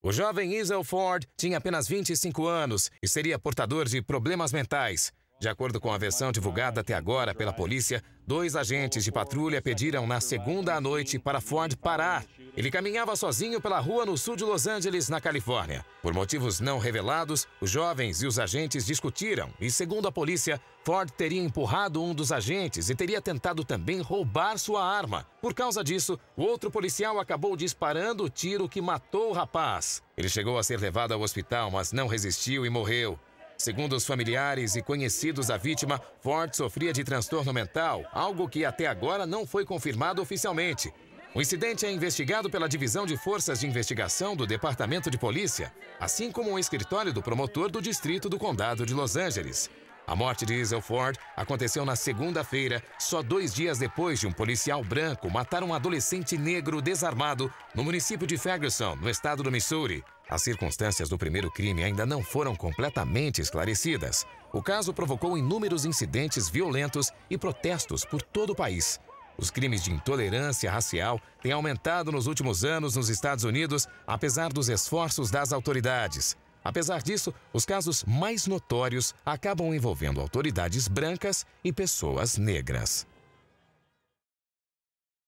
O jovem Isel Ford tinha apenas 25 anos e seria portador de problemas mentais. De acordo com a versão divulgada até agora pela polícia, dois agentes de patrulha pediram na segunda à noite para Ford parar ele caminhava sozinho pela rua no sul de Los Angeles, na Califórnia. Por motivos não revelados, os jovens e os agentes discutiram e, segundo a polícia, Ford teria empurrado um dos agentes e teria tentado também roubar sua arma. Por causa disso, o outro policial acabou disparando o tiro que matou o rapaz. Ele chegou a ser levado ao hospital, mas não resistiu e morreu. Segundo os familiares e conhecidos da vítima, Ford sofria de transtorno mental, algo que até agora não foi confirmado oficialmente. O incidente é investigado pela Divisão de Forças de Investigação do Departamento de Polícia, assim como o escritório do promotor do Distrito do Condado de Los Angeles. A morte de Isel Ford aconteceu na segunda-feira, só dois dias depois de um policial branco matar um adolescente negro desarmado no município de Ferguson, no estado do Missouri. As circunstâncias do primeiro crime ainda não foram completamente esclarecidas. O caso provocou inúmeros incidentes violentos e protestos por todo o país. Os crimes de intolerância racial têm aumentado nos últimos anos nos Estados Unidos, apesar dos esforços das autoridades. Apesar disso, os casos mais notórios acabam envolvendo autoridades brancas e pessoas negras.